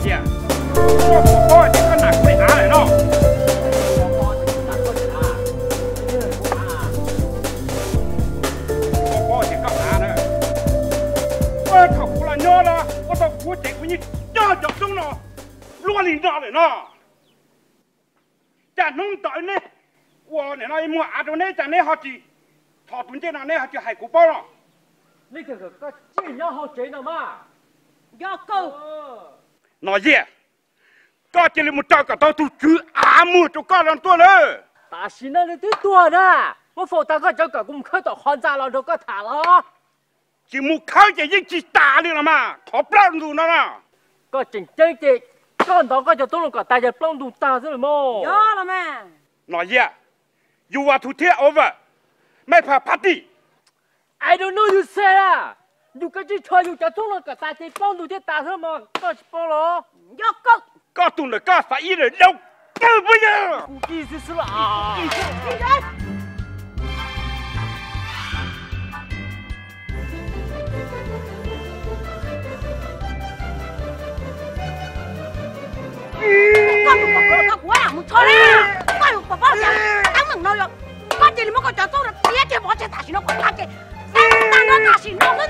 gì à mua của tôi thì có nặng với giá này đâu nhớ là có tao của chị của như cho chọc xuống nó luôn liền ra để nó chả nung tới nè wo nè nó mua ăn đồ nè chả nè họ chỉ thọ tuần trên nào nè họ chỉ hay cú bao nó nè cái cái cái chỉ nhớ họ chế nào mà nhớ câu nói gì có chỉ là một trò cả tao tu chứ à mua cho con làm tua nữa ta xin anh tới tua đó mà phụ ta có cho cả cũng khơi tỏ hoàn ra làm đâu có thả lo chỉ một khơi chỉ những chỉ ta đi là mà khó plong đủ nó nè có chỉnh chơi chị con đó có cho tôi luôn cả tài giờ plong đủ ta rồi mà. đó là mà Nói gì you are too take over mày party I don't know you say that 你个这车又叫走了个大车，八路的大车嘛，都是包了。要搞搞懂了，搞翻译了，牛，够不赢。你这是什么啊？我搞不懂了，他过来，我超人，他又不跑了，啊。能弄了？我这里没个叫走了，别去跑这大车了，快打去。打那大车了，我们。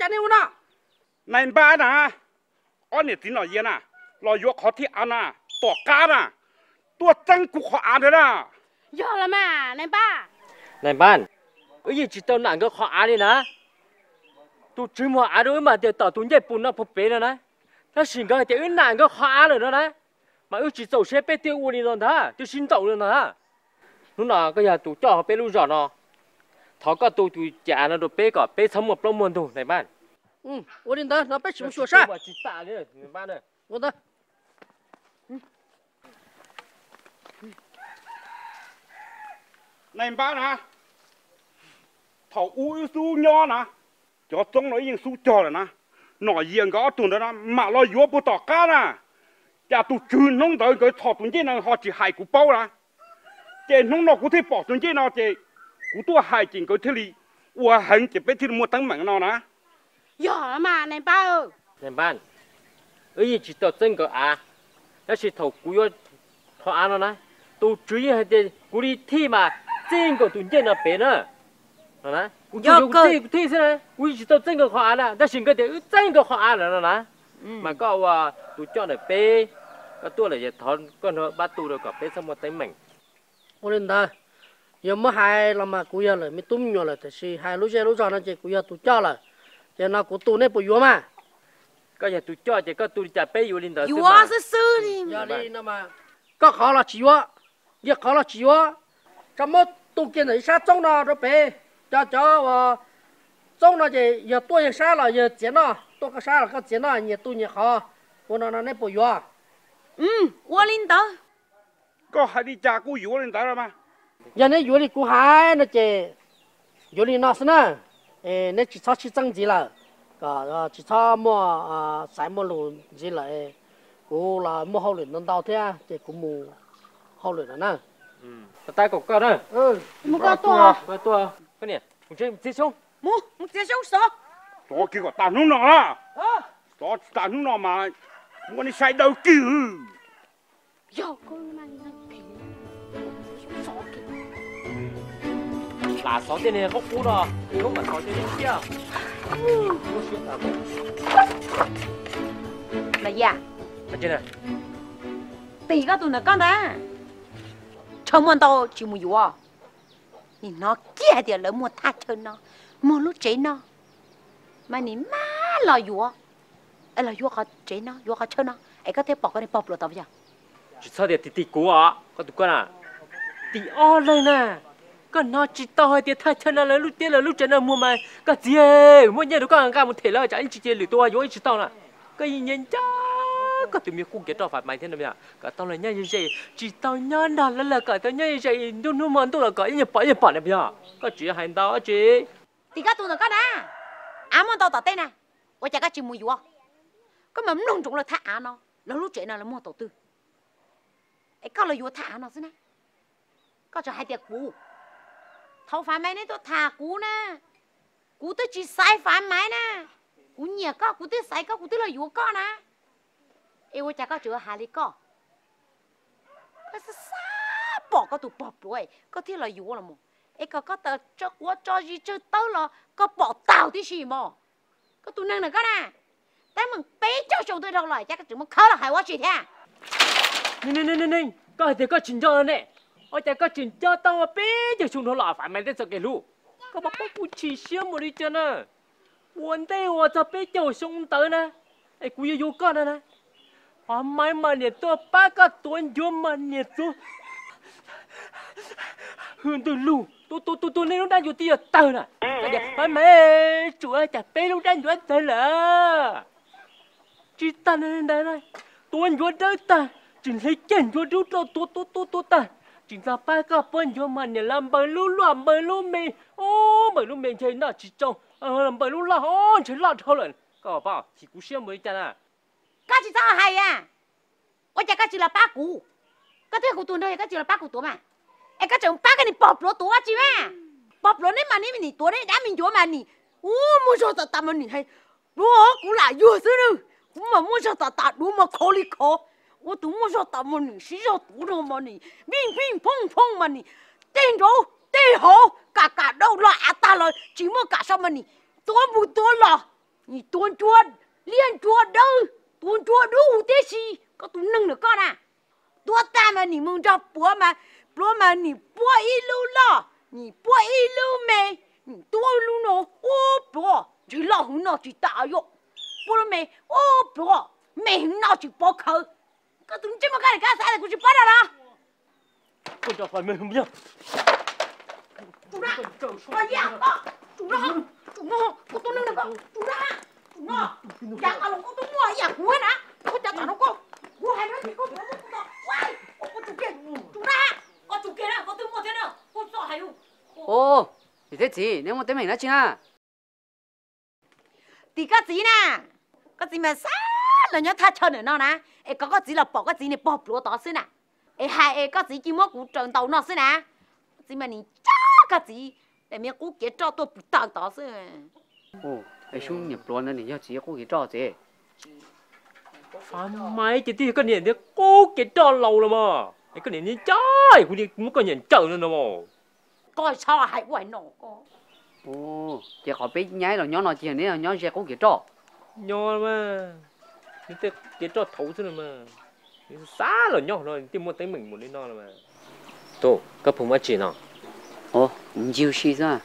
จะนี่วนะในบ้านนะอ้อเนี่ยตีหน่อยเย็นนะรอยยกขอที่อานะต่อก้านะตัวจังกูขออาเลยนะยอละมาในบ้านในบ้านเอ้ยจิตเต้าหนังก็ขออาเลยนะตัวจึงมาอาด้วยมาเดี๋ยวต่อตัวใหญ่ปุ่นนะพบเป็นแล้วนะถ้าสิงก็เดี๋ยวหนังก็ขออาเลยนะนะมาเอ้ยจิตเต้าเชฟไปเตี้ยวอุลีนนท่าเตี้ยวชินเต้าเลยนะนู่นน่ะก็อย่าตัวจ่อไปรู้จักเนาะ thọ có tu tu chả nó đồ bé cỏ bé sống một lông muôn tu này bạn ừ ôi đến đó nó bé xuống xuống sao chỉ tạ đấy này bạn này ôi đó này bạn hả thọ u su nho nà cho trong nó yên su cho rồi nà nó yên có gõ đó nà mà lo yếu bộ tỏ cá nà cha tu chư nông tới cái thọ tụi nó họ chỉ hại cụ bao nà chè nông nó cũng thấy bỏ tụi nó chè cú tôi hai chỉnh có thế li ua hẳn chỉ biết thiên mua tăng mạng nó nè giờ mà nè ba ơi nè bạn ấy chỉ tao chân cái à nó chỉ thầu cú yo thọ ăn à nó nè tôi chú ý hay để cú đi thi mà chân cái tụi chân nó bé nữa nó nè cú chỉ cú thi cú thi xem chỉ tao chân cái khó ăn nè nó chỉ cái để chân cái khó ăn nó nè mà có à tôi cho nó bé cái tôi là giờ thon, con nó bắt tôi rồi có bé xong một tay mình ôi lên ta giờ mới hai là mà cú giờ là mới tụm nhỏ là thì si hai lúc giờ lúc giờ nó chỉ cú giờ tụt cho là giờ nó cú tụt nếp bùi mà có giờ tụt cho thì có tụt chả bé yêu linh đó yêu sư sư đi giờ dạ, dạ, đi nó mà có khó là chịu giờ khó là chịu trong một tụt kia này sát trong nó rồi bé cho cho ờ, trong nó thì giờ tôi giờ sát là giờ chiến nó tôi có sát là có chiến nó nhiều tụt nhiều khó của nó nó nếp bùi ừ, yêu linh đó có hai đi chả cú yêu linh đó rồi mà giờ nó vừa đi cú hái nó chơi, vừa đi nó xí nè ê nó chỉ cho chỉ tăng gì là cả chỉ cho mua à sải mua lùn gì là ê cú là mua hậu luyện nâng đào thế à chè cú mua, hậu luyện là nè ừ tay cục cơ đó ừ mua cơ to cơ to cái này mua chơi chơi xong mua mua chơi xong sao đó kia có tàn nung nọ à đó tàn nung nọ mà muốn đi sai đầu kì ừ con mà là sáu tiền à? này không cú đó không phải sáu tiền kia là gì là gì này tỷ cái nó con ta chồng muốn tao chịu mùi à nhìn nó kia thì lỡ mua tha chân nó mua lúc chế nó mà nhìn má lo dùa ấy là dùa có chế nó dùa có chân nó ấy có thể bỏ cái này bọc rồi tao bây giờ chỉ sao để tỷ tỷ cú có tụi con à tỷ o nè cái nó chỉ to hơi tiền thay chân là lúc tiền là lúc chân là mua mà cái gì mua nhà đâu có hàng cao một thể là chả anh chỉ tiền lười tua rồi chỉ to là cái gì nhân cha có tụi mình cũng kết trò phải mày thế nào nhỉ cái tao là nhá như vậy chỉ tao nhá là là là cái tao nhá như vậy đâu nó mà tao là cả như bỏ như bỏ này nhỉ có chỉ hành tao chỉ thì các tụi nó có nè à mà tao tao tên nè 我家个只没有啊，个么弄中了太安了，老路这那了莫多多，哎，搞了有太安了是呢，搞着还得过。thâu phá máy này tôi thả cú nè cú tôi chỉ sai phá máy nè cú nhẹ có cú tôi sai có cú tôi là yếu có nè yêu cha có chữa hà lý có cái sa bỏ có tụ bỏ rồi có thiết là yếu là mù ấy có có tờ cho của cho gì chứ tao là có bỏ tàu thì gì mà có tụ năng là cái nè tại mình bé cho sầu tôi đâu lại chắc cái chuyện mà khó là hại quá chị thế à. nè nè nè nè có thể có chuyện cho nè ôi trời có chuyện cho tao bé giờ chúng nó lọ phải mày đến sợ cái lũ có bác bác cũng chỉ xem mà đi chân à buồn thế, hoa cho bé chầu xuống tới nè ai cũng yêu con nè hôm mai mà nhiệt tôi ba cái tuần vô mà nhiệt tôi hương từ lũ tôi tôi tôi tôi nên lúc đang vô tiền tờ nè bây giờ mấy mấy chủ ơi chả bé lúc đang vô tờ là chỉ ta nên đây này tuần vô đất ta chỉ lấy chân vô đút lo tôi tôi tôi tôi ta chúng ta ba cái bên cho mà nhà làm bởi lũ loạn bởi lũ mì ô bởi lũ mì chơi nó chỉ trong ờ, làm bởi lũ loạn ô chơi loạn thôi rồi có bảo chỉ cú xem mới chả cái chỉ sao hay à ôi chả cái chỉ là ba cú cái thứ của tuần đây cái chỉ là ba cú tôi mà em cái chồng ba cái này bọc lỗ tôi chứ mà bọc lỗ này mà này mình tôi đấy đã mình chúa mà nè ô mua cho tao tao mà nè hay lúa cú lại vừa xưa nữa cũng mà mua cho tao tao đúng mà khó đi khó 我都没说大么你，谁说独着么你，乒乒乓乓么你，顶着顶好，嘎嘎 đâu là à ta rồi, chỉ mới cả sao mà nị, tuôn bù tuôn là, nị tuôn chuột, liên chuột đâu, tuôn chuột đủ thế gì, có tuôn nâng được con à, tuôn ta mà nị mong cho mà, búa mà nị búa ít lưu lo, nị búa ít lưu mê, nị tuôn lưu nó, ô búa, chỉ lo hùng nó chỉ tạo dụng, búa mê, ô búa, mẹ hùng nó chỉ bỏ khơi. 哥，怎么干的？干啥的？我去报账了。我这还没。住哪？我养猫。住哪？住哪？我蹲那地方。住哪？住哪？养猫，我蹲那地方。养狗我这照顾狗。我还能去狗屎堆里喂！我住这。住哪？我住这呢，我蹲这呢，我坐这。哦，你的钱，你我证明那钱啊？这个钱呢？这钱没撒。là nhớ tha chân nó nè ê có có gì là bỏ có gì này bỏ lúa đó xin nè ê hai ê có gì chỉ mua củ trần tàu nó xin nè chỉ mà nhìn chá có gì để miếng củ kia cho tôi tàu đó xin ồ ê xuống nhập lúa nó nị nhớ chỉ củ kia cho gì à mấy chị thì có niệm thì củ kia cho lâu rồi mà ê có niệm như trái cũng đi muốn có niệm chờ nữa đâu mà coi sao hại quậy nổ cô ồ chị khỏi biết nhái là nhó nó chị này là nhó chị củ kia cho nhó mà nhưng tê tê thấu chứ mà xa là nhỏ rồi tê mua tới mình muốn đi nó mà tổ các phụ mà chỉ nó ồ nhiều gì ra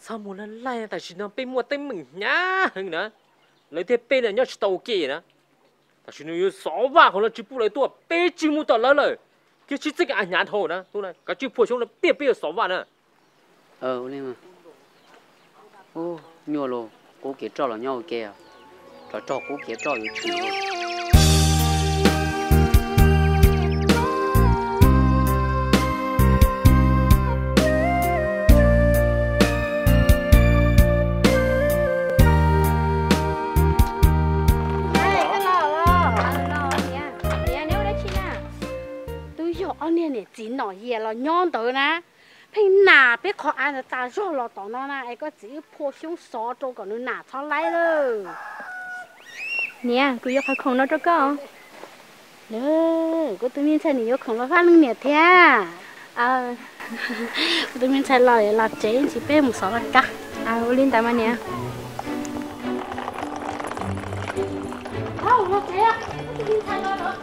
sao muốn lần lại tại chỉ nó bị mua tới mình nhá hình nữa lấy thế bên là nhớ tàu kia nữa tại chỉ nó sáu vàng còn là chỉ phụ lấy tua bê chỉ mua tao lấy lời cái chỉ à, cái anh nhàn hồ nữa tôi này cái chỉ phụ chúng nó bê bê sáu vàng nữa ờ lên mà ô nhỏ lô cô kia trò là nhau kia à cho cho cũng kia cho những chuyện chỉ nọ ye lo nhon tới na phin nà biết khó ăn ta rồi lo tỏ nó na ai có chỉ phô xuống xó trâu còn nó nà cho lấy rồi nè cứ yêu không nó cho con nè, cô tôi mình sẽ nhiều không nó phát lưng nè thế à cô tôi mình sẽ lo để làm chế chỉ bé một số là cả à linh tay mà nè không nó thế à cô tôi mình sẽ lo nữa